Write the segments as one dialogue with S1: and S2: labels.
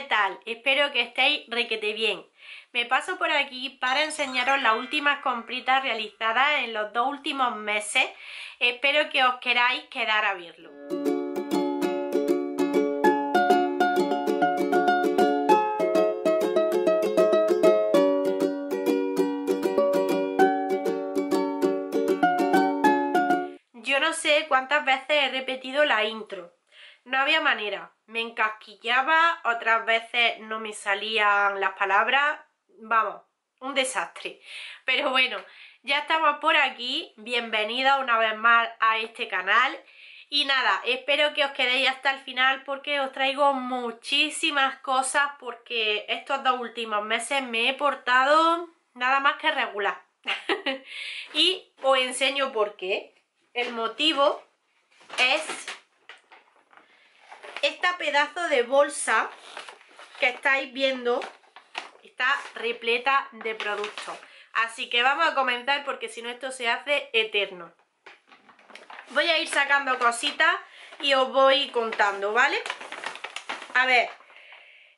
S1: ¿qué tal? Espero que estéis requete bien. Me paso por aquí para enseñaros las últimas compritas realizadas en los dos últimos meses. Espero que os queráis quedar a verlo. Yo no sé cuántas veces he repetido la intro no había manera. Me encasquillaba, otras veces no me salían las palabras, vamos, un desastre. Pero bueno, ya estamos por aquí, bienvenida una vez más a este canal. Y nada, espero que os quedéis hasta el final porque os traigo muchísimas cosas porque estos dos últimos meses me he portado nada más que regular. y os enseño por qué. El motivo es esta pedazo de bolsa que estáis viendo está repleta de productos. Así que vamos a comenzar porque si no esto se hace eterno. Voy a ir sacando cositas y os voy contando, ¿vale? A ver,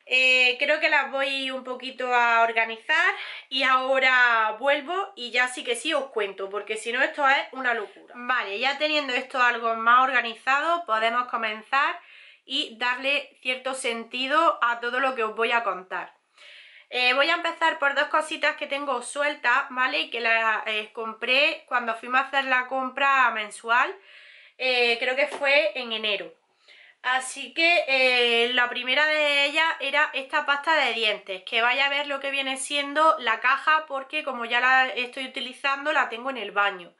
S1: eh, creo que las voy un poquito a organizar y ahora vuelvo y ya sí que sí os cuento, porque si no esto es una locura. Vale, ya teniendo esto algo más organizado, podemos comenzar y darle cierto sentido a todo lo que os voy a contar. Eh, voy a empezar por dos cositas que tengo sueltas, ¿vale? Y que las eh, compré cuando fuimos a hacer la compra mensual, eh, creo que fue en enero. Así que la primera de ellas era esta pasta de dientes, que vaya a ver lo que viene siendo la caja porque como ya la estoy utilizando la tengo en el baño.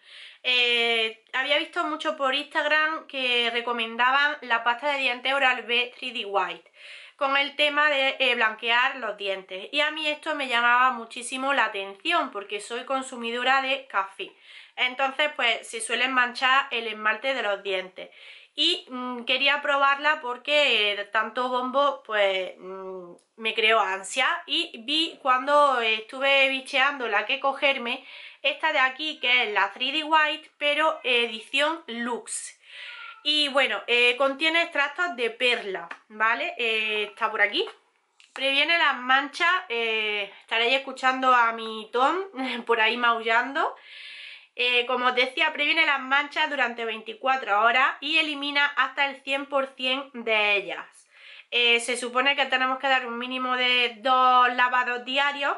S1: Eh, había visto mucho por Instagram que recomendaban la pasta de dientes Oral B 3D White con el tema de eh, blanquear los dientes y a mí esto me llamaba muchísimo la atención porque soy consumidora de café entonces pues se suelen manchar el esmalte de los dientes y mm, quería probarla porque eh, tanto bombo pues mm, me creó ansia y vi cuando estuve bicheando la que cogerme esta de aquí que es la 3D White, pero edición Lux. Y bueno, eh, contiene extractos de perla, ¿vale? Eh, está por aquí. Previene las manchas, eh, estaréis escuchando a mi Tom por ahí maullando. como os decía, previene las manchas durante 24 horas y elimina hasta el 100% de ellas. se supone que tenemos que dar un mínimo de dos lavados diarios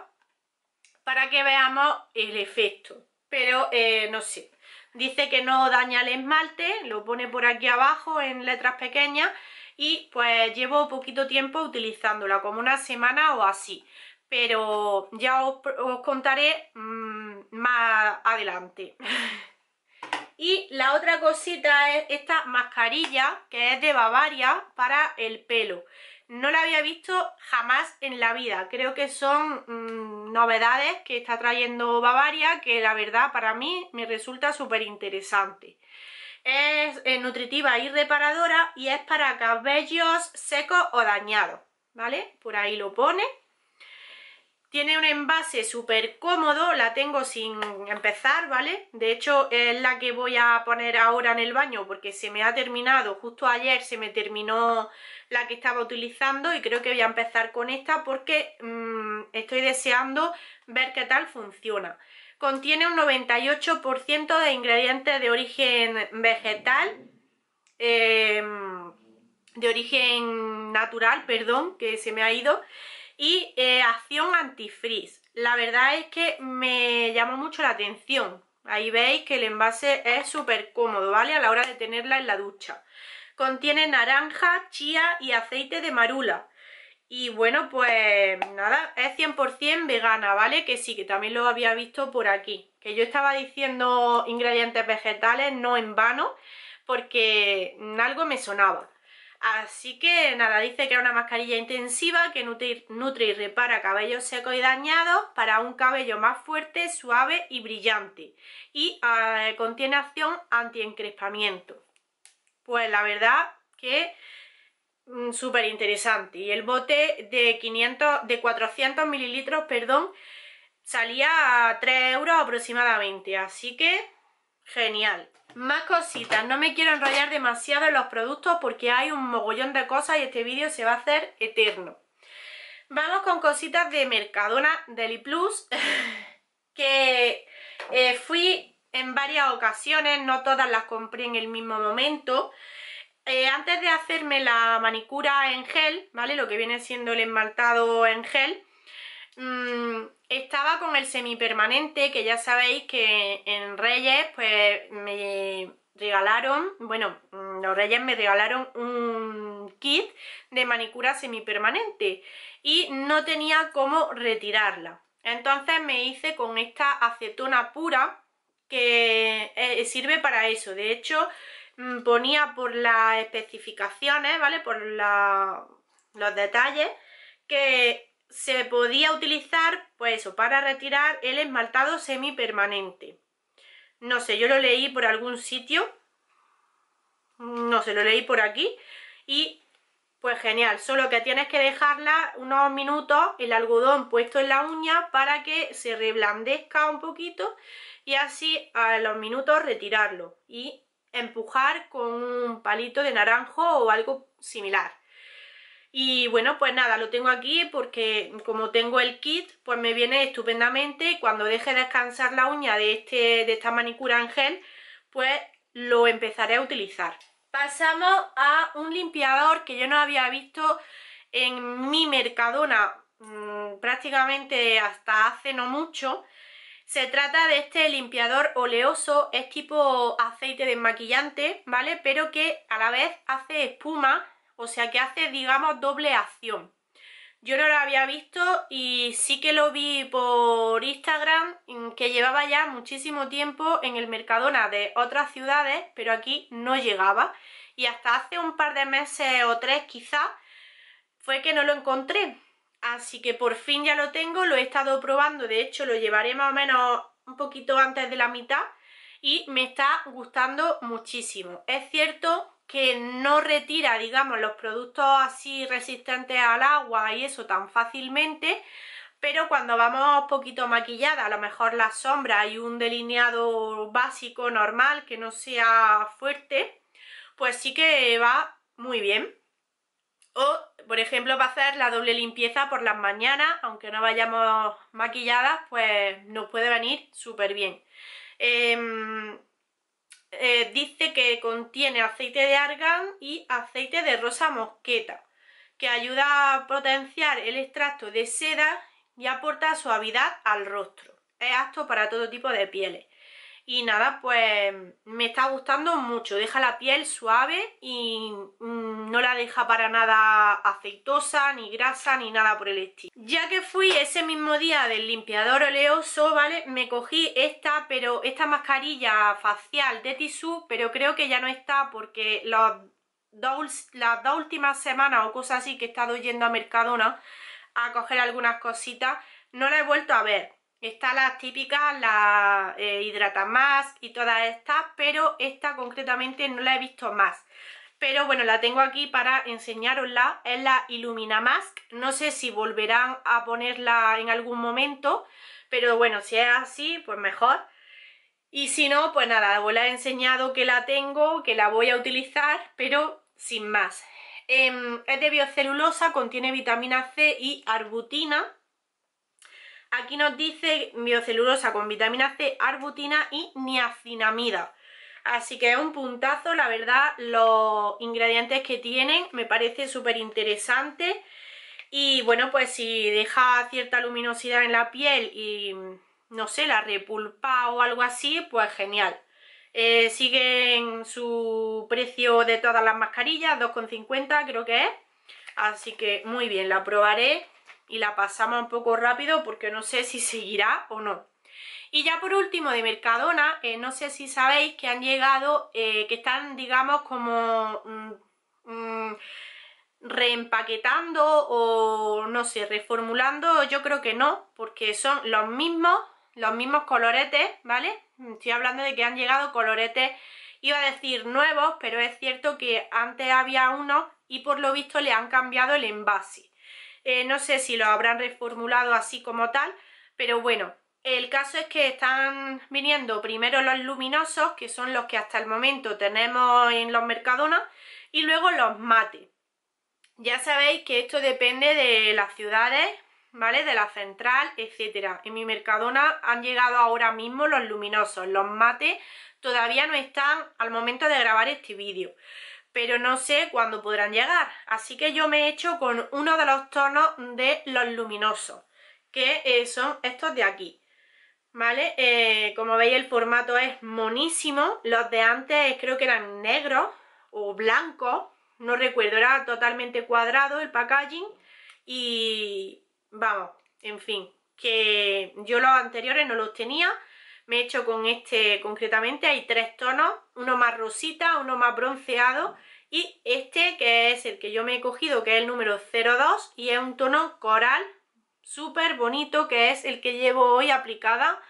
S1: para que veamos el efecto. Pero eh, no sé, dice que no daña el esmalte, lo pone por aquí abajo en letras pequeñas y pues llevo poquito tiempo utilizándola, como una semana o así, pero ya os, contaré mm, más adelante. y la otra cosita es esta mascarilla que es de Bavaria para el pelo. No la había visto jamás en la vida. Creo que son mm, novedades que está trayendo Bavaria que la verdad para mí me resulta súper interesante. Es eh, nutritiva y reparadora y es para cabellos secos o dañados, ¿vale? Por ahí lo pone. Tiene un envase súper cómodo, la tengo sin empezar, ¿vale? De hecho, es la que voy a poner ahora en el baño porque se me ha terminado, justo ayer se me terminó la que estaba utilizando y creo que voy a empezar con esta porque mm, estoy deseando ver qué tal funciona. Contiene un 98% de ingredientes de origen vegetal, em, de origen natural, perdón, que se me ha ido, y eh, acción antifreeze. La verdad es que me llama mucho la atención. Ahí veis que el envase es súper cómodo, ¿vale? A la hora de tenerla en la ducha. Contiene naranja, chía y aceite de marula. Y bueno, pues nada, es 100% vegana, ¿vale? Que sí, que también lo había visto por aquí. Que yo estaba diciendo ingredientes vegetales, no en vano, porque algo me sonaba. Así que nada, dice que es una mascarilla intensiva que nutre, y repara cabellos secos y dañados para un cabello más fuerte, suave y brillante. Y eh, contiene acción anti-encrespamiento. Pues la verdad que mm, súper interesante. Y el bote de, 500, de 400 mililitros, perdón, salía a 3 euros aproximadamente. Así que genial. Más cositas, no me quiero enrollar demasiado en los productos porque hay un mogollón de cosas y este vídeo se va a hacer eterno. Vamos con cositas de Mercadona Deli Plus, que eh, fui en varias ocasiones, no todas las compré en el mismo momento. Eh, antes de hacerme la manicura en gel, ¿vale? Lo que viene siendo el esmaltado en gel, Mm, estaba con el semipermanente, que ya sabéis que en Reyes pues me regalaron, bueno, mm, los Reyes me regalaron un kit de manicura semipermanente y no tenía cómo retirarla. Entonces me hice con esta acetona pura que eh, sirve para eso. De hecho, mm, ponía por las especificaciones, ¿vale? Por los detalles que se podía utilizar, pues eso, para retirar el esmaltado semipermanente. No sé, yo lo leí por algún sitio, no sé, lo leí por aquí, y pues genial, solo que tienes que dejarla unos minutos el algodón puesto en la uña para que se reblandezca un poquito y así a los minutos retirarlo y empujar con un palito de naranjo o algo similar. Y bueno, pues nada, lo tengo aquí porque como tengo el kit, pues me viene estupendamente. cuando deje descansar la uña de, este, de esta manicura en gel, pues lo empezaré a utilizar. Pasamos a un limpiador que yo no había visto en mi Mercadona mm, prácticamente hasta hace no mucho. Se trata de este limpiador oleoso, es tipo aceite desmaquillante, ¿vale? Pero que a la vez hace espuma o sea que hace, digamos, doble acción. Yo no lo había visto y sí que lo vi por Instagram, que llevaba ya muchísimo tiempo en el Mercadona de otras ciudades, pero aquí no llegaba. Y hasta hace un par de meses o tres quizás fue que no lo encontré. Así que por fin ya lo tengo, lo he estado probando, de hecho lo llevaré más o menos un poquito antes de la mitad y me está gustando muchísimo. Es cierto que no retira, digamos, los productos así resistentes al agua y eso tan fácilmente, pero cuando vamos poquito maquillada, a lo mejor la sombra y un delineado básico, normal, que no sea fuerte, pues sí que va muy bien. O, por ejemplo, para hacer la doble limpieza por las mañanas, aunque no vayamos maquilladas, pues nos puede venir súper bien. Em, eh, dice que contiene aceite de argán y aceite de rosa mosqueta, que ayuda a potenciar el extracto de seda y aporta suavidad al rostro. Es apto para todo tipo de pieles. Y nada, pues me está gustando mucho. Deja la piel suave y mm, no la deja para nada aceitosa, ni grasa, ni nada por el estilo. Ya que fui ese mismo día del limpiador oleoso, ¿vale? Me cogí esta, pero esta mascarilla facial de tisú, pero creo que ya no está porque dos, las dos últimas semanas o cosas así que he estado yendo a Mercadona a coger algunas cositas, no la he vuelto a ver Está la típica la eh, hidrata y todas estas, pero esta concretamente no la he visto más. Pero bueno, la tengo aquí para enseñarosla, es la Illumina Mask. No sé si volverán a ponerla en algún momento, pero bueno, si es así, pues mejor. Y si no, pues nada, os la he enseñado que la tengo, que la voy a utilizar, pero sin más. Em, es de biocelulosa, contiene vitamina C y arbutina Aquí nos dice biocelulosa con vitamina C, arbutina y niacinamida. Así que es un puntazo, la verdad, los ingredientes que tienen me parece súper interesante. Y bueno, pues si deja cierta luminosidad en la piel y no sé, la repulpa o algo así, pues genial. Eh, siguen su precio de todas las mascarillas, 2,50 creo que es. Así que muy bien, la probaré y la pasamos un poco rápido porque no sé si seguirá o no. Y ya por último de Mercadona, eh, no sé si sabéis que han llegado, eh, que están digamos como mm, mm, reempaquetando o no sé, reformulando, yo creo que no, porque son los mismos, los mismos coloretes, ¿vale? Estoy hablando de que han llegado coloretes, iba a decir nuevos, pero es cierto que antes había uno y por lo visto le han cambiado el envase. Eh, no sé si lo habrán reformulado así como tal, pero bueno, el caso es que están viniendo primero los luminosos, que son los que hasta el momento tenemos en los Mercadona, y luego los mate. Ya sabéis que esto depende de las ciudades, ¿vale? De la central, etc. En mi Mercadona han llegado ahora mismo los luminosos, los mate todavía no están al momento de grabar este vídeo pero no sé cuándo podrán llegar. Así que yo me he hecho con uno de los tonos de los luminosos, que eh, son estos de aquí. ¿Vale? Eh, como veis el formato es monísimo, los de antes creo que eran negros o blancos, no recuerdo, era totalmente cuadrado el packaging y vamos, en fin, que yo los anteriores no los tenía me he hecho con este concretamente, hay tres tonos, uno más rosita, uno más bronceado y este que es el que yo me he cogido, que es el número 02 y es un tono coral súper bonito que es el que llevo hoy aplicada,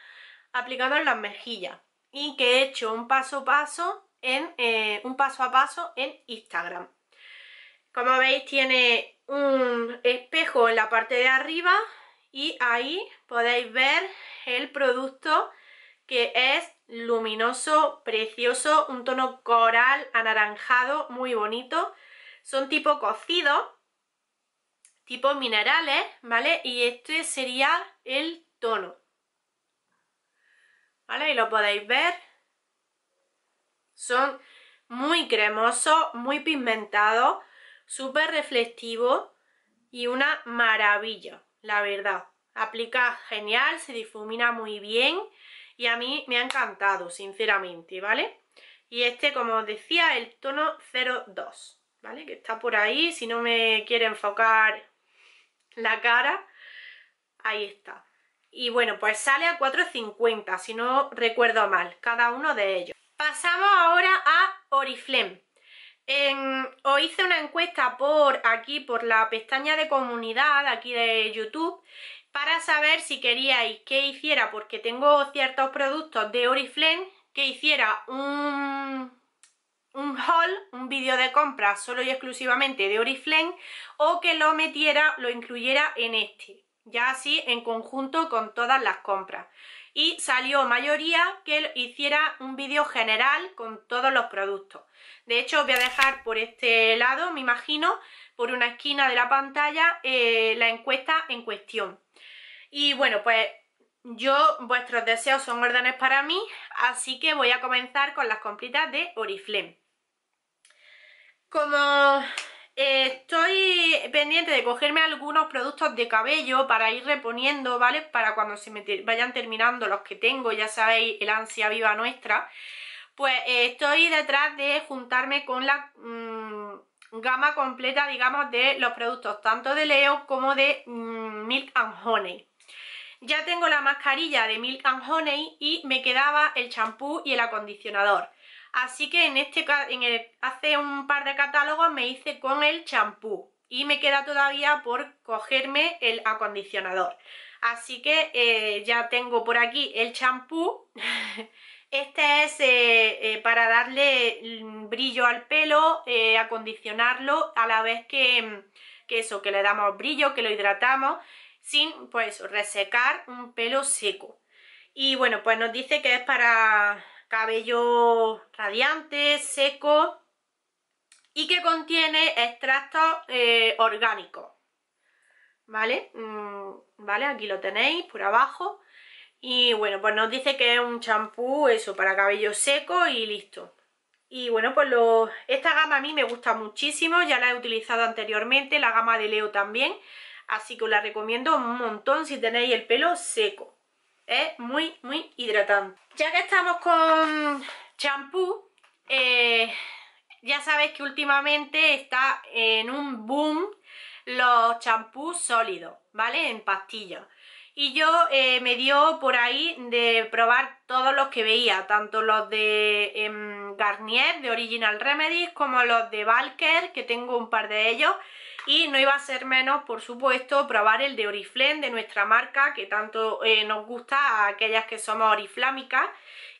S1: aplicado en las mejillas y que he hecho un paso a paso en, eh, un paso a paso en Instagram. Como veis tiene un espejo en la parte de arriba y ahí podéis ver el producto que es luminoso, precioso, un tono coral, anaranjado, muy bonito. Son tipo cocido, tipo minerales, ¿vale? Y este sería el tono. ¿Vale? Y lo podéis ver. Son muy cremosos, muy pigmentados, súper reflectivos y una maravilla, la verdad. Aplica genial, se difumina muy bien y a mí me ha encantado, sinceramente, ¿vale? Y este, como os decía, el tono 02, ¿vale? Que está por ahí, si no me quiere enfocar la cara, ahí está. Y bueno, pues sale a 4,50, si no recuerdo mal, cada uno de ellos. Pasamos ahora a Oriflame. os hice una encuesta por aquí, por la pestaña de comunidad, aquí de YouTube, para saber si queríais que hiciera, porque tengo ciertos productos de Oriflame, que hiciera un, un haul, un vídeo de compras, solo y exclusivamente de Oriflame, o que lo metiera, lo incluyera en este, ya así en conjunto con todas las compras. Y salió mayoría que hiciera un vídeo general con todos los productos. De hecho, os voy a dejar por este lado, me imagino, por una esquina de la pantalla, eh, la encuesta en cuestión. Y bueno, pues yo, vuestros deseos son órdenes para mí, así que voy a comenzar con las compritas de Oriflame. Como eh, estoy pendiente de cogerme algunos productos de cabello para ir reponiendo, ¿vale? Para cuando se me vayan terminando los que tengo, ya sabéis, el ansia viva nuestra. Pues eh, estoy detrás de juntarme con la mm, gama completa, digamos, de los productos tanto de Leo como de mm, Milk Honey. Ya tengo la mascarilla de Milk and Honey y me quedaba el champú y el acondicionador. Así que en este, en hace un par de catálogos me hice con el champú y me queda todavía por cogerme el acondicionador. Así que eh, ya tengo por aquí el champú. Este es eh, eh, para darle brillo al pelo, acondicionarlo a la vez que eso, que le damos brillo, que lo hidratamos sin pues resecar un pelo seco. Y bueno, pues nos dice que es para cabello radiante, seco y que contiene extractos eh, orgánicos. ¿Vale? Mm, ¿Vale? Aquí lo tenéis por abajo. Y bueno, pues nos dice que es un champú, eso, para cabello seco y listo. Y bueno, pues lo, esta gama a mí me gusta muchísimo, ya la he utilizado anteriormente, la gama de Leo también. Así que os la recomiendo un montón si tenéis el pelo seco. Es muy, muy hidratante. Ya que estamos con champú, eh, ya sabéis que últimamente está en un boom los champús sólidos, ¿vale? En pastillas. Y yo eh, me dio por ahí de probar todos los que veía, tanto los de em, Garnier, de Original Remedies, como los de Valker, que tengo un par de ellos y no iba a ser menos, por supuesto, probar el de Oriflame de nuestra marca que tanto eh, nos gusta a aquellas que somos oriflámicas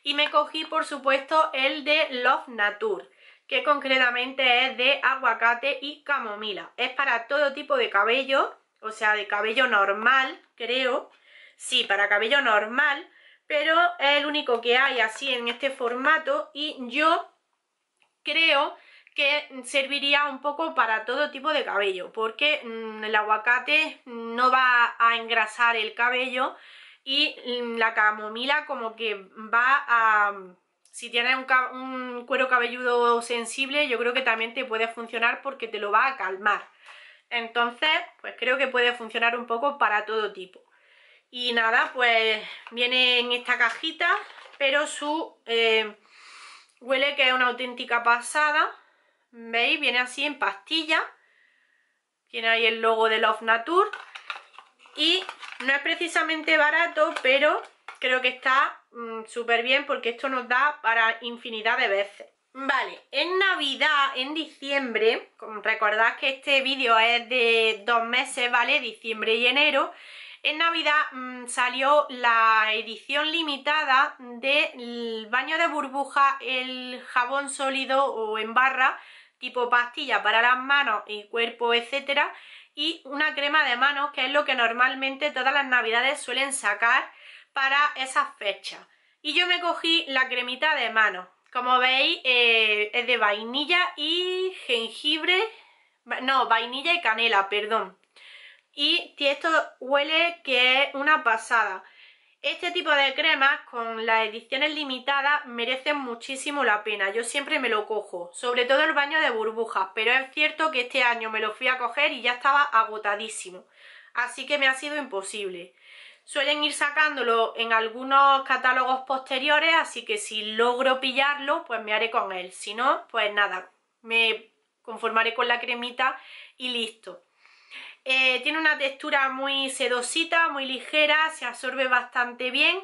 S1: y me cogí, por supuesto, el de Love Nature que concretamente es de aguacate y camomila. Es para todo tipo de cabello, o sea, de cabello normal, creo. Sí, para cabello normal, pero es el único que hay así en este formato y yo creo que serviría un poco para todo tipo de cabello porque mm, el aguacate no va a engrasar el cabello y mm, la camomila como que va a... Si tienes un, cuero cabelludo sensible yo creo que también te puede funcionar porque te lo va a calmar. Entonces, pues creo que puede funcionar un poco para todo tipo. Y nada, pues viene en esta cajita, pero su eh, huele que es una auténtica pasada. ¿Veis? Viene así en pastilla. Tiene ahí el logo de Love Nature. Y no es precisamente barato, pero creo que está mm, súper bien porque esto nos da para infinidad de veces. Vale, en Navidad, en diciembre, recordad que este vídeo es de dos meses, ¿vale? Diciembre y enero. En Navidad mm, salió la edición limitada del baño de burbuja, el jabón sólido o en barra tipo pastilla para las manos y cuerpo, etcétera y una crema de manos que es lo que normalmente todas las navidades suelen sacar para esas fechas y yo me cogí la cremita de manos como veis eh, es de vainilla y jengibre no, vainilla y canela, perdón y esto huele que es una pasada este tipo de cremas con las ediciones limitadas merecen muchísimo la pena, yo siempre me lo cojo, sobre todo el baño de burbujas, pero es cierto que este año me lo fui a coger y ya estaba agotadísimo, así que me ha sido imposible. Suelen ir sacándolo en algunos catálogos posteriores, así que si logro pillarlo, pues me haré con él, si no, pues nada, me conformaré con la cremita y listo. Eh, tiene una textura muy sedosita, muy ligera, se absorbe bastante bien,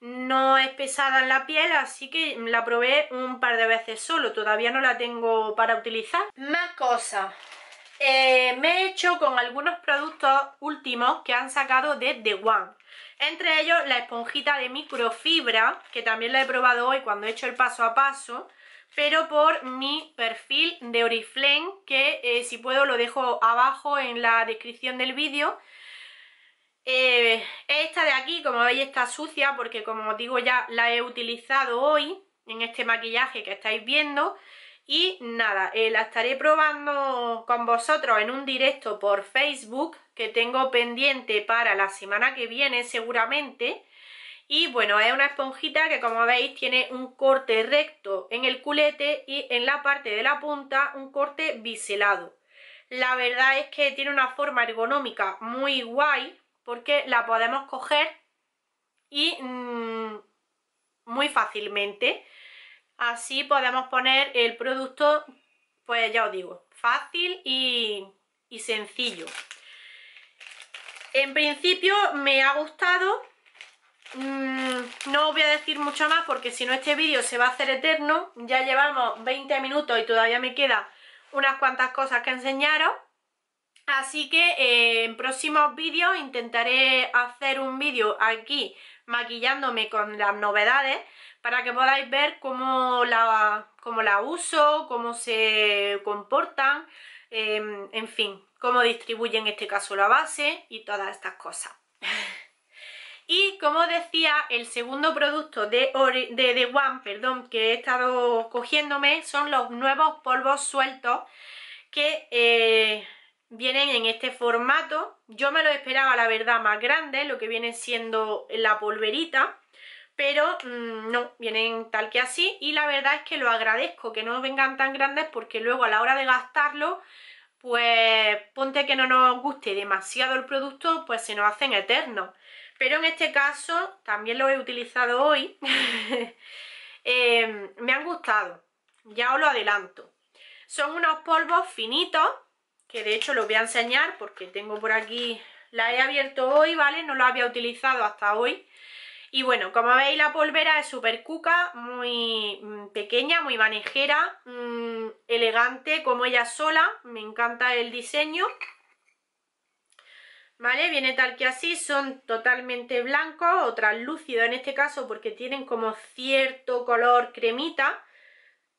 S1: no es pesada en la piel, así que la probé un par de veces solo, todavía no la tengo para utilizar. Más cosas. Eh, me he hecho con algunos productos últimos que han sacado de The One. Entre ellos la esponjita de microfibra, que también la he probado hoy cuando he hecho el paso a paso pero por mi perfil de Oriflame, que eh, si puedo lo dejo abajo en la descripción del vídeo. Eh, esta de aquí, como veis, está sucia porque como os digo ya la he utilizado hoy en este maquillaje que estáis viendo. Y nada, eh, la estaré probando con vosotros en un directo por Facebook que tengo pendiente para la semana que viene seguramente y bueno, es una esponjita que como veis tiene un corte recto en el culete y en la parte de la punta un corte biselado. La verdad es que tiene una forma ergonómica muy guay porque la podemos coger y mm, muy fácilmente. Así podemos poner el producto, pues ya os digo, fácil y, y sencillo. En principio me ha gustado, no mm, no voy a decir mucho más porque si no este vídeo se va a hacer eterno. Ya llevamos 20 minutos y todavía me quedan unas cuantas cosas que enseñaros. Así que eh, en próximos vídeos intentaré hacer un vídeo aquí maquillándome con las novedades para que podáis ver cómo la, la uso, cómo se comportan, em, en fin, cómo distribuye en este caso la base y todas estas cosas. Y como decía, el segundo producto de, de, One perdón, que he estado cogiéndome son los nuevos polvos sueltos que eh, vienen en este formato. Yo me lo esperaba, la verdad, más grande, lo que viene siendo la polverita pero mm, no, vienen tal que así y la verdad es que lo agradezco que no vengan tan grandes porque luego a la hora de gastarlo pues ponte que no nos guste demasiado el producto pues se nos hacen eternos pero en este caso, también lo he utilizado hoy, em, me han gustado, ya os lo adelanto. Son unos polvos finitos, que de hecho los voy a enseñar porque tengo por aquí, la he abierto hoy, ¿vale? No lo había utilizado hasta hoy. Y bueno, como veis la polvera es súper cuca, muy mm, pequeña, muy manejera, mm, elegante como ella sola, me encanta el diseño. ¿vale? Viene tal que así, son totalmente blancos o translúcidos en este caso porque tienen como cierto color cremita.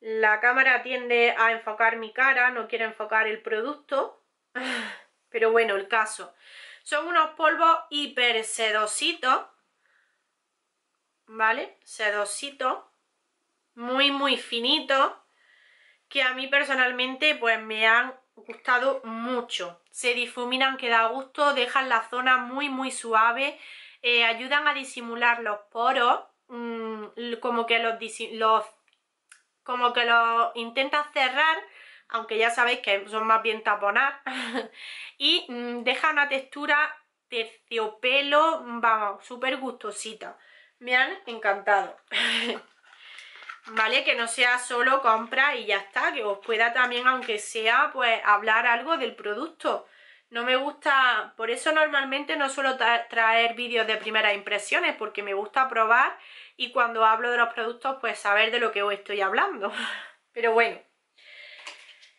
S1: La cámara tiende a enfocar mi cara, no quiere enfocar el producto, pero bueno, el caso. Son unos polvos hiper sedositos, ¿vale? Sedositos, muy muy finitos, que a mí personalmente pues me han gustado mucho. Se difuminan, que da gusto, dejan la zona muy muy suave, eh, ayudan a disimular los poros, mm, como que los, como que los intentas cerrar, aunque ya sabéis que son más bien taponar, y mm, deja una textura terciopelo, vamos, súper gustosita. Me han encantado. ¿vale? Que no sea solo compra y ya está, que os pueda también, aunque sea, pues hablar algo del producto. No me gusta, por eso normalmente no suelo traer vídeos de primeras impresiones, porque me gusta probar y cuando hablo de los productos, pues saber de lo que os estoy hablando. Pero bueno.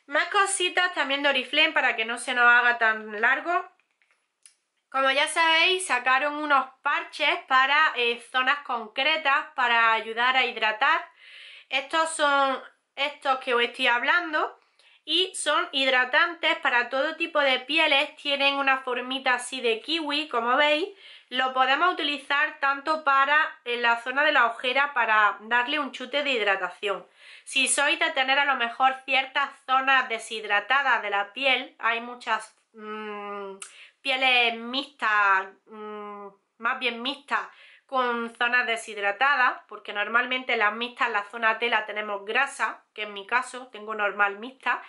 S1: Más cositas también de Oriflame para que no se nos haga tan largo. Como ya sabéis, sacaron unos parches para eh, zonas concretas para ayudar a hidratar estos son estos que os estoy hablando y son hidratantes para todo tipo de pieles, tienen una formita así de kiwi, como veis, lo podemos utilizar tanto para en la zona de la ojera para darle un chute de hidratación. Si sois de tener a lo mejor ciertas zonas deshidratadas de la piel, hay muchas mm, pieles mixtas, mm, más bien mixtas, con zonas deshidratadas, porque normalmente las mixtas, la zona T la tenemos grasa, que en mi caso tengo normal mixta,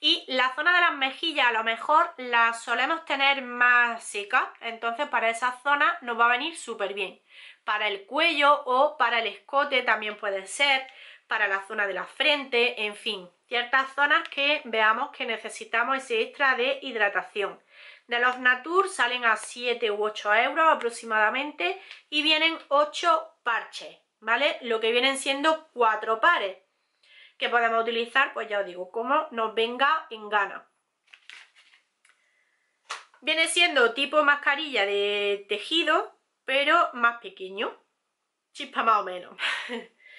S1: y la zona de las mejillas a lo mejor la solemos tener más seca, entonces para esa zona nos va a venir súper bien. Para el cuello o para el escote también puede ser, para la zona de la frente, en fin, ciertas zonas que veamos que necesitamos ese extra de hidratación. De los Natur salen a 7 u 8 euros aproximadamente y vienen 8 parches, ¿vale? Lo que vienen siendo 4 pares que podemos utilizar, pues ya os digo, como nos venga en gana. Viene siendo tipo mascarilla de tejido, pero más pequeño, chispa más o menos.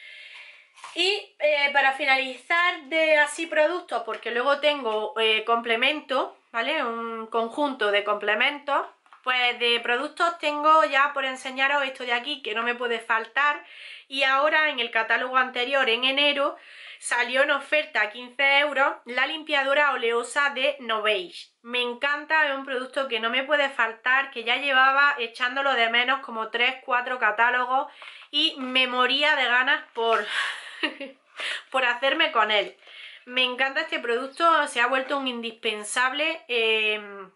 S1: y eh, para finalizar de así productos, porque luego tengo eh, complemento. Un conjunto de complementos. Pues de productos tengo ya por enseñaros esto de aquí, que no me puede faltar. Y ahora en el catálogo anterior, en enero, salió en oferta a 15 euros la limpiadora oleosa de Novage. Me encanta, es un producto que no me puede faltar, que ya llevaba echándolo de menos como 3-4 catálogos y me moría de ganas por, por hacerme con él. Me encanta este producto, se ha vuelto un indispensable. Em,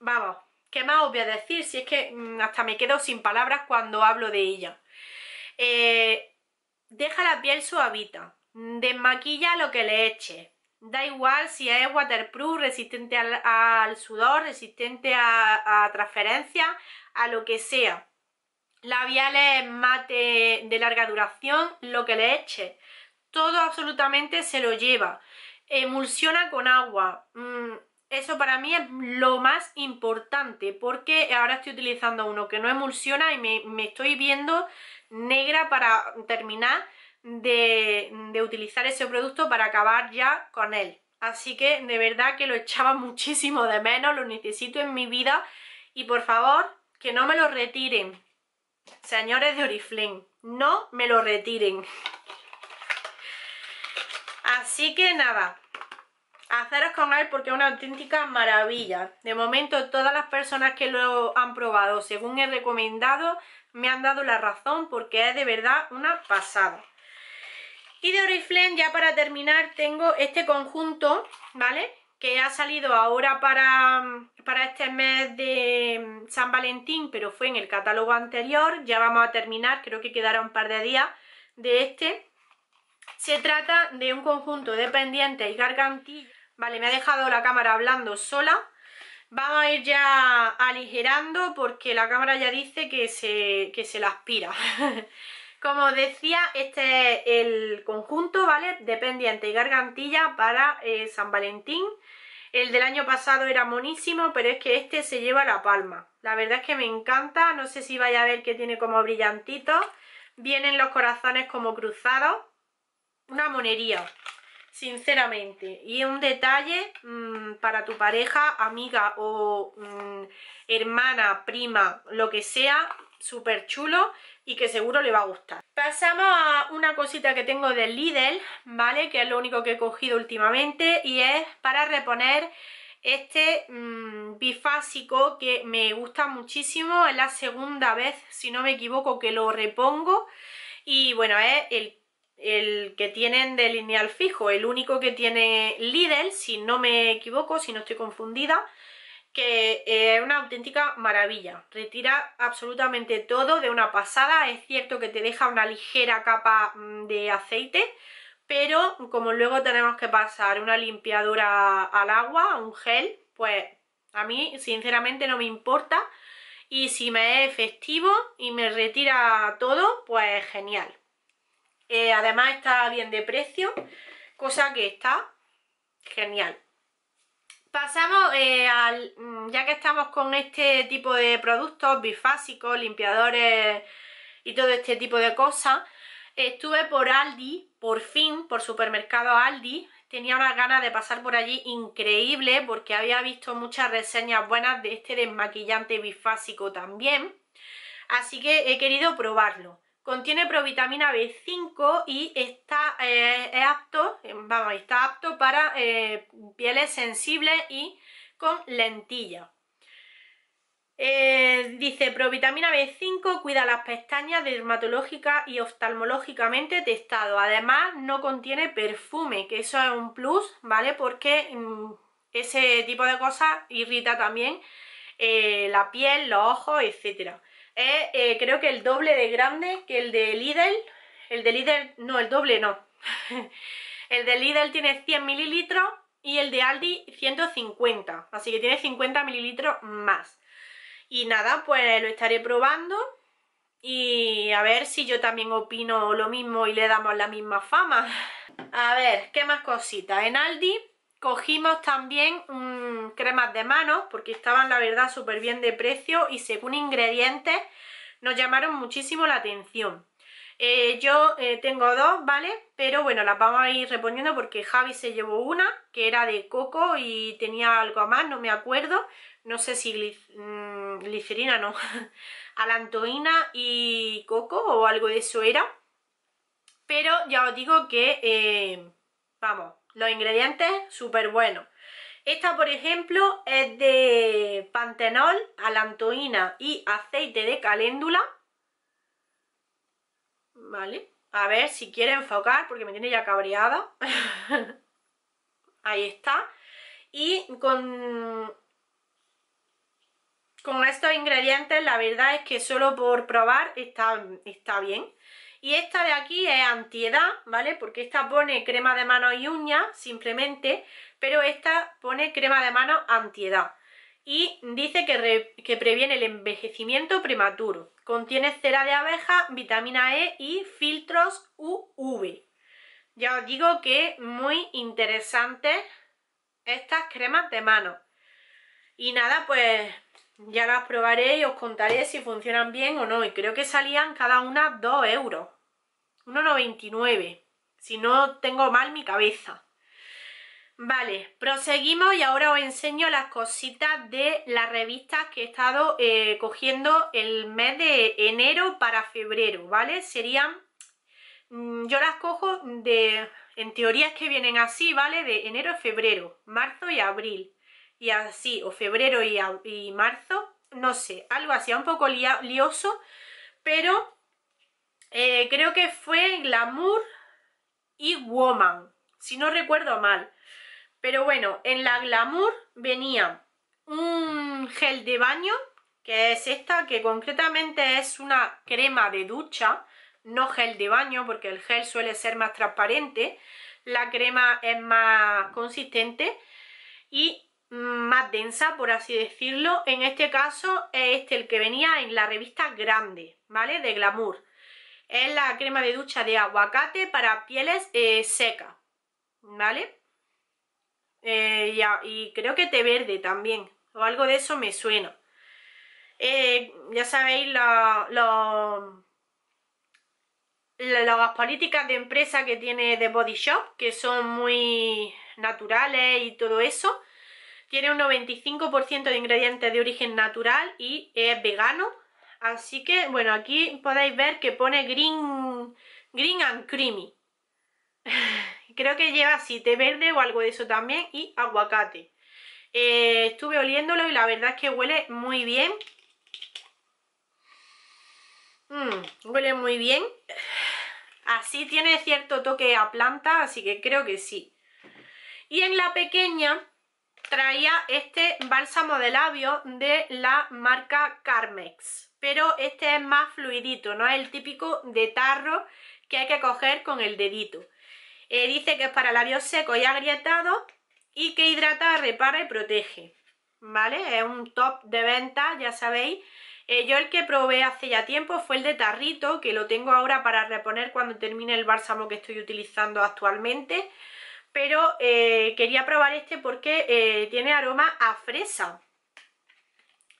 S1: vamos, ¿qué más os voy a decir? Si es que mm, hasta me quedo sin palabras cuando hablo de ella. Eh, deja la piel suavita, desmaquilla lo que le eche. Da igual si es waterproof, resistente al, sudor, resistente a, transferencias, transferencia, a lo que sea labiales mate de larga duración, lo que le eche todo absolutamente se lo lleva. Emulsiona con agua. Mm, eso para mí es lo más importante porque ahora estoy utilizando uno que no emulsiona y me, estoy viendo negra para terminar de, de utilizar ese producto para acabar ya con él. Así que de verdad que lo echaba muchísimo de menos, lo necesito en mi vida y por favor que no me lo retiren. Señores de Oriflame, no me lo retiren. Así que nada, haceros con él porque es una auténtica maravilla. De momento todas las personas que lo han probado según he recomendado me han dado la razón porque es de verdad una pasada. Y de Oriflame ya para terminar tengo este conjunto, ¿vale? Que ha salido ahora para, para este mes de San Valentín, pero fue en el catálogo anterior. Ya vamos a terminar, creo que quedará un par de días de este se trata de un conjunto de pendiente y gargantilla. Vale, me ha dejado la cámara hablando sola. Vamos a ir ya aligerando porque la cámara ya dice que se, que se la aspira. Como decía, este es el conjunto, ¿vale? De pendiente y gargantilla para eh, San Valentín. El del año pasado era monísimo, pero es que este se lleva la palma. La verdad es que me encanta. No sé si vais a ver que tiene como brillantito. Vienen los corazones como cruzados una monería, sinceramente. Y un detalle mm, para tu pareja, amiga o mm, hermana, prima, lo que sea, súper chulo y que seguro le va a gustar. Pasamos a una cosita que tengo del Lidl, ¿vale? Que es lo único que he cogido últimamente y es para reponer este mm, bifásico que me gusta muchísimo, es la segunda vez, si no me equivoco, que lo repongo y bueno, es el el que tienen de lineal fijo, el único que tiene Lidl, si no me equivoco, si no estoy confundida, que eh, es una auténtica maravilla. Retira absolutamente todo de una pasada. Es cierto que te deja una ligera capa mm, de aceite, pero como luego tenemos que pasar una limpiadora al agua, un gel, pues a mí sinceramente no me importa. Y si me es efectivo y me retira todo, pues genial. Eh, además está bien de precio, cosa que está genial. Pasamos, eh, al, mm, ya que estamos con este tipo de productos bifásicos, limpiadores y todo este tipo de cosas, estuve por Aldi, por fin, por supermercado Aldi, tenía unas ganas de pasar por allí increíble porque había visto muchas reseñas buenas de este desmaquillante bifásico también, así que he querido probarlo. Contiene provitamina B5 y está, eh, apto, eh, está apto para eh, pieles sensibles y con lentilla dice, provitamina B5 cuida las pestañas dermatológica y oftalmológicamente testado. Además, no contiene perfume, que eso es un plus, ¿vale? Porque mm, ese tipo de cosas irrita también la piel, los ojos, etcétera. Eh, creo que el doble de grande que el de Lidl. El de Lidl, no, el doble no. el de Lidl tiene 100 mililitros y el de Aldi 150. Así que tiene 50 mililitros más. Y nada, pues lo estaré probando. Y a ver si yo también opino lo mismo y le damos la misma fama. A ver, ¿qué más cositas? En Aldi Cogimos también cremas de manos porque estaban la verdad súper bien de precio y según ingredientes nos llamaron muchísimo la atención. Eh, yo eh, tengo dos, ¿vale? Pero bueno, las vamos a ir reponiendo porque Javi se llevó una que era de coco y tenía algo más, no me acuerdo. No sé si mm, glicerina, no, alantoína y coco o algo de eso era. Pero ya os digo que, eh, vamos, los ingredientes súper buenos. Esta, por ejemplo, es de pantenol, alantoína y aceite de caléndula. Vale. A ver si quiere enfocar porque me tiene ya cabreada. Ahí está. Y con, con estos ingredientes la verdad es que solo por probar está, está bien. Y esta de aquí es antiedad, ¿vale? Porque esta pone crema de manos y uñas, simplemente, pero esta pone crema de manos antiedad. Y dice que, que previene el envejecimiento prematuro. Contiene cera de abeja, vitamina E y filtros UV. Ya os digo que muy interesantes estas cremas de mano. Y nada, pues ya las probaré y os contaré si funcionan bien o no. Y creo que salían cada una 2 euros. 1,99. Si no tengo mal mi cabeza. Vale, proseguimos y ahora os enseño las cositas de las revistas que he estado eh, cogiendo el mes de enero para febrero, ¿vale? Serían, mm, yo las cojo de, en teoría es que vienen así, ¿vale? De enero a febrero, marzo y abril y así, o febrero y, marzo, no sé, algo así, un poco lioso, pero eh, creo que fue Glamour y Woman, si no recuerdo mal. Pero bueno, en la Glamour venía un gel de baño, que es esta, que concretamente es una crema de ducha, no gel de baño, porque el gel suele ser más transparente, la crema es más consistente y más densa, por así decirlo. En este caso es este el que venía en la revista Grande, ¿vale? De Glamour. Es la crema de ducha de aguacate para pieles eh, secas, ¿vale? Eh, ya, y creo que té verde también, o algo de eso me suena. Eh, ya sabéis, los... las políticas de empresa que tiene The Body Shop, que son muy naturales y todo eso, tiene un 95% de ingredientes de origen natural y es vegano. Así que, bueno, aquí podéis ver que pone green, green and creamy. Creo que lleva té verde o algo de eso también y aguacate. Eh, estuve oliéndolo y la verdad es que huele muy bien. Mm, huele muy bien. Así tiene cierto toque a planta, así que creo que sí. Y en la pequeña traía este bálsamo de labios de la marca Carmex, pero este es más fluidito, no es el típico de tarro que hay que coger con el dedito. Eh, dice que es para labios secos y agrietados y que hidrata, repara y protege, ¿vale? Es un top de venta, ya sabéis. Eh, yo el que probé hace ya tiempo fue el de tarrito, que lo tengo ahora para reponer cuando termine el bálsamo que estoy utilizando actualmente, pero eh, quería probar este porque eh, tiene aroma a fresa.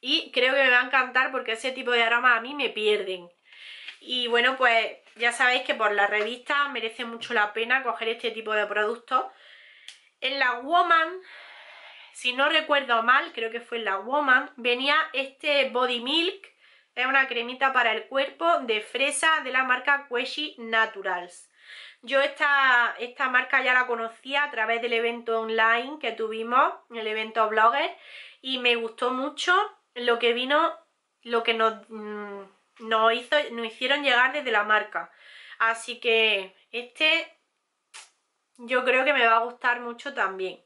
S1: Y creo que me va a encantar porque ese tipo de aromas a mí me pierden. Y bueno, pues ya sabéis que por la revista merece mucho la pena coger este tipo de productos. En la Woman, si no recuerdo mal, creo que fue en la Woman, venía este Body Milk. Es una cremita para el cuerpo de fresa de la marca Queshi Naturals. Yo esta, esta marca ya la conocía a través del evento online que tuvimos, el evento Blogger, y me gustó mucho lo que vino, lo que mm, nos, hicieron llegar desde la marca. Así que este yo creo que me va a gustar mucho también.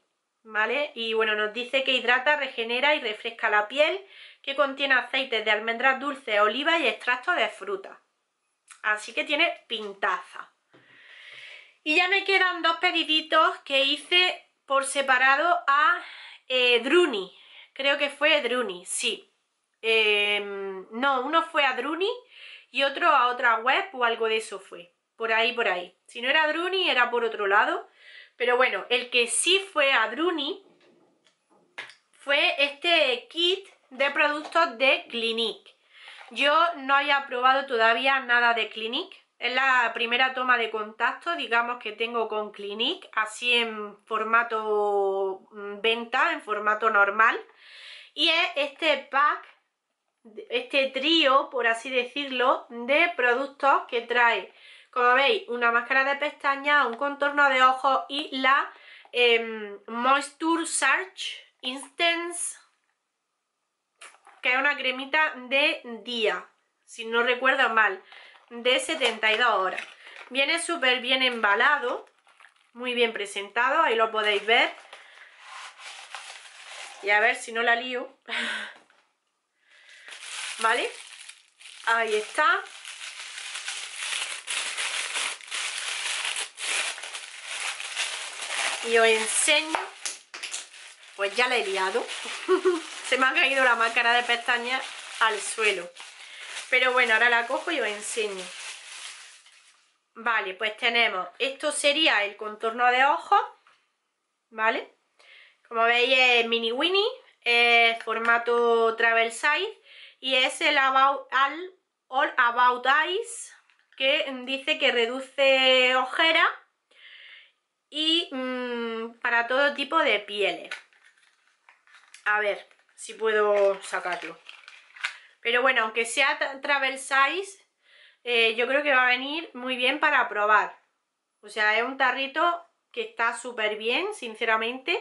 S1: ¿Vale? Y bueno, nos dice que hidrata, regenera y refresca la piel, que contiene aceites de almendras dulces, oliva y extracto de fruta. Así que tiene pintaza. Y ya me quedan dos pediditos que hice por separado a eh, Druni. Creo que fue Druni, sí. Em, no, uno fue a Druni y otro a otra web o algo de eso fue. Por ahí, por ahí. Si no era Druni, era por otro lado. Pero bueno, el que sí fue a Druni fue este kit de productos de Clinique. Yo no había probado todavía nada de Clinique es la primera toma de contacto, digamos, que tengo con Clinique, así en formato mm, venta, en formato normal. Y es este pack, este trío, por así decirlo, de productos que trae, como veis, una máscara de pestaña, un contorno de ojos y la em, Moisture Search Instance, que es una cremita de día, si no recuerdo mal de 72 horas. Viene súper bien embalado, muy bien presentado, ahí lo podéis ver. Y a ver si no la lío. ¿Vale? Ahí está. Y os enseño. Pues ya la he liado. Se me ha caído la máscara de pestañas al suelo. Pero bueno, ahora la cojo y os enseño. Vale, pues tenemos, esto sería el contorno de ojos, ¿vale? Como veis es mini winnie, es formato travel size y es el all, about eyes que dice que reduce ojera y mm, para todo tipo de pieles. A ver si puedo sacarlo. Pero bueno, aunque sea travel size, eh, yo creo que va a venir muy bien para probar. O sea, es un tarrito que está súper bien, sinceramente.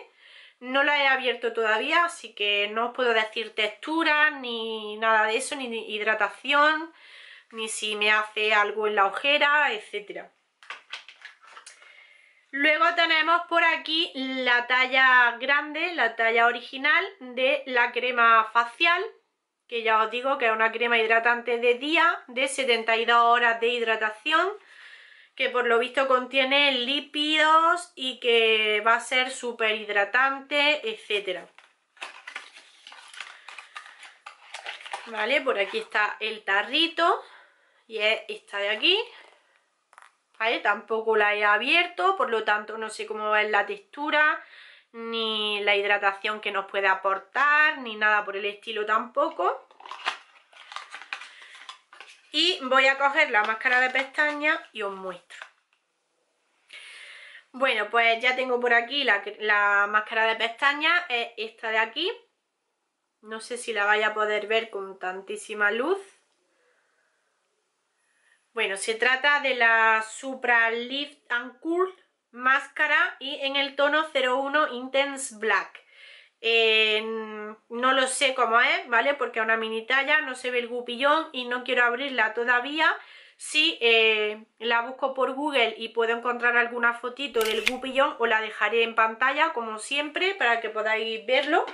S1: No la he abierto todavía, así que no os puedo decir textura, ni nada de eso, ni hidratación, ni si me hace algo en la ojera, etc. Luego tenemos por aquí la talla grande, la talla original de la crema facial, que ya os digo que es una crema hidratante de día de 72 horas de hidratación que por lo visto contiene lípidos y que va a ser súper hidratante, etcétera. Vale, por aquí está el tarrito y es esta de aquí. Vale, tampoco la he abierto, por lo tanto no sé cómo es la textura, ni la hidratación que nos puede aportar, ni nada por el estilo tampoco. Y voy a coger la máscara de pestañas y os muestro. Bueno, pues ya tengo por aquí la, máscara de pestañas, es esta de aquí. No sé si la vaya a poder ver con tantísima luz. Bueno, se trata de la Supra Lift and Curl máscara y en el tono 01 Intense Black. no lo sé cómo es, ¿vale? Porque es una mini talla, no se ve el gupillón y no quiero abrirla todavía. Si eh, la busco por Google y puedo encontrar alguna fotito del gupillón, os la dejaré en pantalla, como siempre, para que podáis verlo.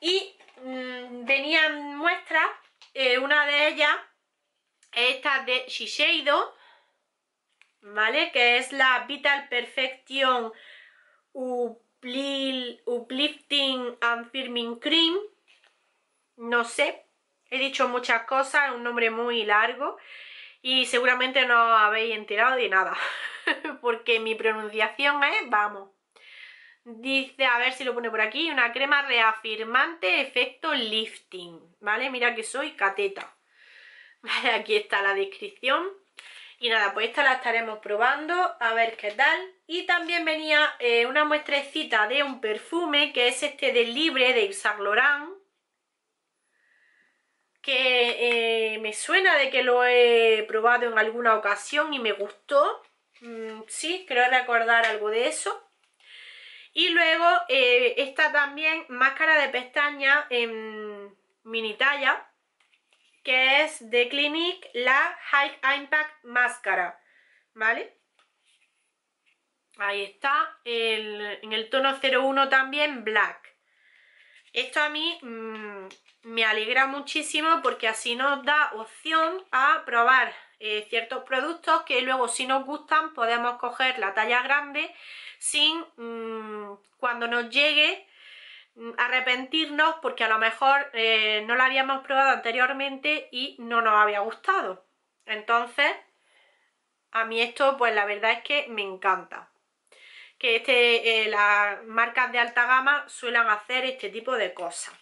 S1: Y mm, venían muestras, eh, una de ellas, esta de Shiseido, ¿vale? Que es la Vital Perfection Uplifting and Firming Cream. No sé, he dicho muchas cosas, un nombre muy largo y seguramente no habéis enterado de nada, porque mi pronunciación es, vamos. Dice, a ver si lo pone por aquí, una crema reafirmante efecto lifting, ¿vale? Mira que soy cateta. Vale, aquí está la descripción. Y nada, pues esta la estaremos probando, a ver qué tal. Y también venía eh, una muestrecita de un perfume, que es este de Libre, de Yves Saint Laurent. Que eh, me suena de que lo he probado en alguna ocasión y me gustó. Mm, sí, creo recordar algo de eso. Y luego está eh, esta también, máscara de pestaña en mini talla que es de Clinique la High Impact Máscara, ¿vale? Ahí está, en el tono 01 también black. Esto a mí mm, me alegra muchísimo porque así nos da opción a probar eh, ciertos productos que luego si nos gustan podemos coger la talla grande sin mm, cuando nos llegue Mm, arrepentirnos porque a lo mejor eh, no la habíamos probado anteriormente y no nos había gustado. Entonces, a mí esto pues la verdad es que me encanta. Que este, eh, las marcas de alta gama suelen hacer este tipo de cosas.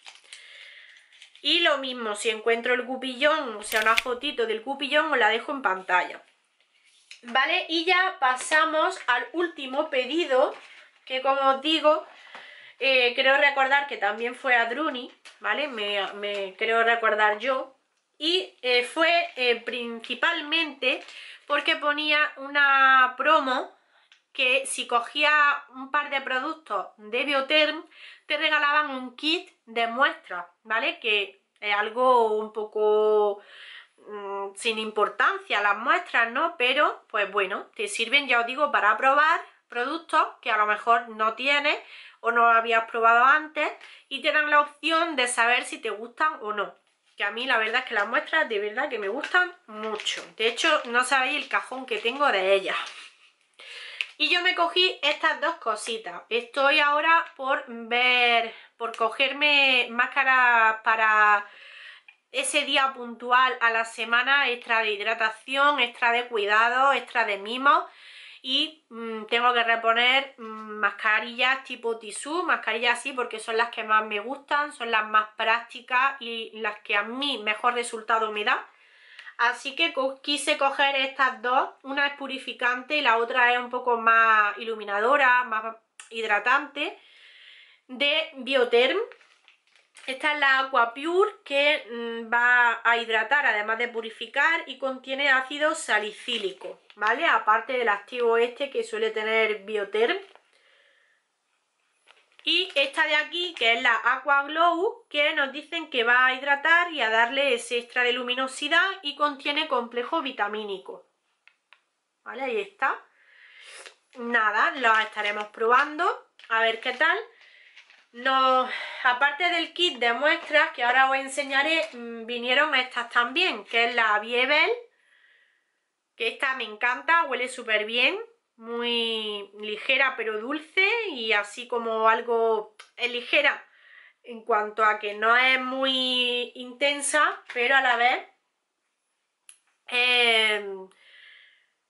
S1: Y lo mismo, si encuentro el cupillón, o sea, una fotito del cupillón, os la dejo en pantalla. ¿Vale? Y ya pasamos al último pedido, que como os digo, eh, creo recordar que también fue a Druni, ¿vale? Me, creo recordar yo. Y eh, fue eh, principalmente porque ponía una promo que si cogía un par de productos de Bioterm, te regalaban un kit de muestras, ¿vale? Que es algo un poco mm, sin importancia las muestras, ¿no? Pero, pues bueno, te sirven, ya os digo, para probar productos que a lo mejor no tienes o no habías probado antes y te dan la opción de saber si te gustan o no. Que a mí la verdad es que las muestras de verdad que me gustan mucho. De hecho, no sabéis el cajón que tengo de ellas. Y yo me cogí estas dos cositas. Estoy ahora por ver, por cogerme máscaras para ese día puntual a la semana, extra de hidratación, extra de cuidado, extra de mimos y mm, tengo que reponer mm, mascarillas tipo tisú, mascarillas así porque son las que más me gustan, son las más prácticas y las que a mí mejor resultado me da. Así que quise coger estas dos, una es purificante y la otra es un poco más iluminadora, más hidratante, de Biotherm. Esta es la Aqua Pure que mm, va a hidratar además de purificar y contiene ácido salicílico, ¿vale? Aparte del activo este que suele tener Bioterm. Y esta de aquí, que es la Aqua Glow, que nos dicen que va a hidratar y a darle ese extra de luminosidad y contiene complejo vitamínico. ¿Vale? Ahí está. Nada, la estaremos probando a ver qué tal aparte del kit de muestras que ahora os enseñaré, mm, vinieron estas también, que es la Biebel, que esta me encanta, huele súper bien, muy ligera pero dulce y así como algo es ligera en cuanto a que no es muy intensa, pero a la vez em,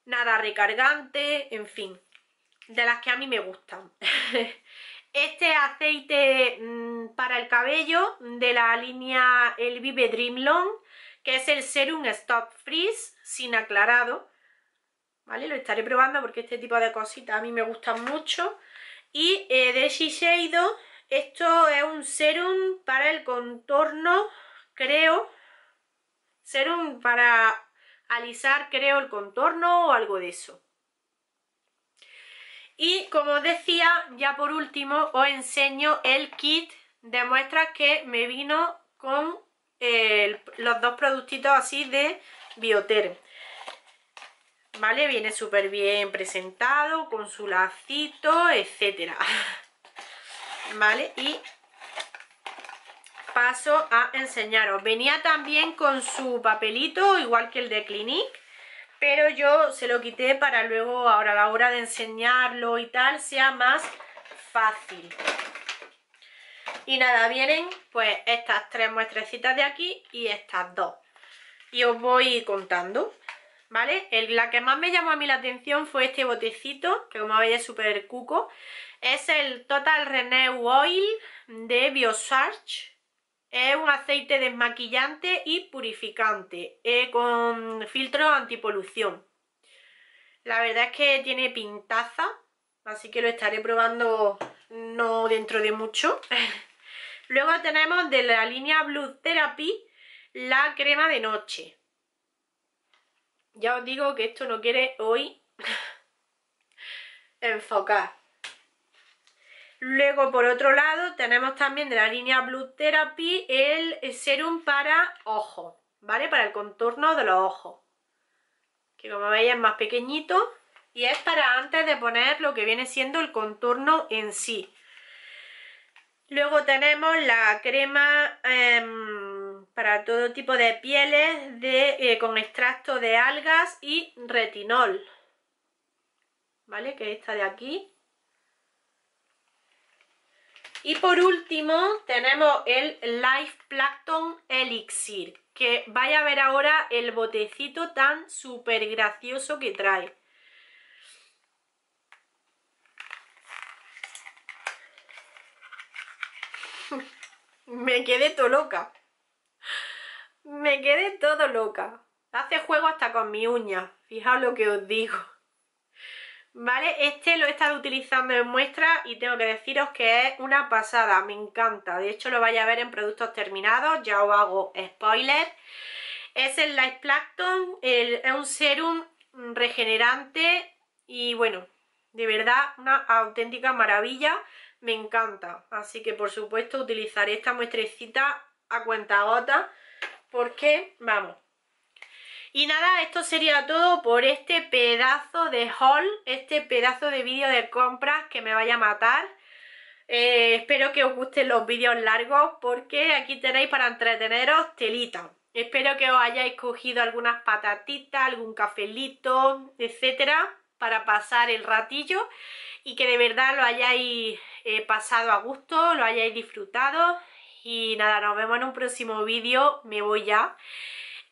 S1: nada recargante, en fin, de las que a mí me gustan. este aceite mm, para el cabello de la línea El Vive Dream Long, que es el Serum Stop Freeze sin aclarado. ¿Vale? Lo estaré probando porque este tipo de cositas a mí me gustan mucho. Y eh, de Shiseido, esto es un serum para el contorno, creo. Serum para alisar, creo, el contorno o algo de eso. Y como decía, ya por último os enseño el kit de muestras que me vino con eh, los dos productitos así de Bioter. ¿Vale? Viene súper bien presentado, con su lacito, etcétera. ¿Vale? Y paso a enseñaros. Venía también con su papelito, igual que el de Clinique pero yo se lo quité para luego, ahora a la hora de enseñarlo y tal, sea más fácil. Y nada, vienen pues estas tres muestrecitas de aquí y estas dos. Y os voy contando, ¿vale? la que más me llamó a mí la atención fue este botecito, que como veis es súper cuco. Es el Total Renew Oil de Biosurge. Es un aceite desmaquillante y purificante, eh, con filtro antipolución. La verdad es que tiene pintaza, así que lo estaré probando no dentro de mucho. Luego tenemos de la línea Blue Therapy la crema de noche. Ya os digo que esto no quiere hoy enfocar. Luego, por otro lado, tenemos también de la línea Blue Therapy el serum para ojos, ¿vale? Para el contorno de los ojos. Que como veis es más pequeñito y es para antes de poner lo que viene siendo el contorno en sí. Luego tenemos la crema em, para todo tipo de pieles eh, con extracto de algas y retinol. ¿Vale? Que esta de aquí y por último tenemos el Life Plankton Elixir, que vaya a ver ahora el botecito tan súper gracioso que trae. Me quedé todo loca. Me quedé todo loca. Hace juego hasta con mi uña. Fijaos lo que os digo. ¿vale? Este lo he estado utilizando en muestra y tengo que deciros que es una pasada, me encanta. De hecho lo vais a ver en productos terminados, ya os hago spoiler. Es el Light Plankton, es un serum regenerante y bueno, de verdad una auténtica maravilla, me encanta. Así que por supuesto utilizaré esta muestrecita a cuenta gota porque, vamos, y nada, esto sería todo por este pedazo de haul, este pedazo de vídeo de compras que me vaya a matar. Eh, espero que os gusten los vídeos largos porque aquí tenéis para entreteneros telita. Espero que os hayáis cogido algunas patatitas, algún cafelito, etcétera, para pasar el ratillo y que de verdad lo hayáis eh, pasado a gusto, lo hayáis disfrutado. Y nada, nos vemos en un próximo vídeo. Me voy ya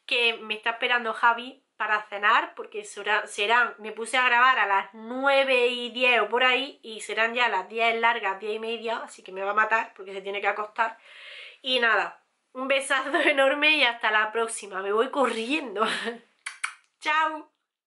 S1: que me está esperando Javi para cenar, porque serán, me puse a grabar a las 9 y 10 o por ahí, y serán ya las 10 largas, 10 y media, así que me va a matar porque se tiene que acostar. Y nada, un besazo enorme y hasta la próxima. Me voy corriendo. Chao.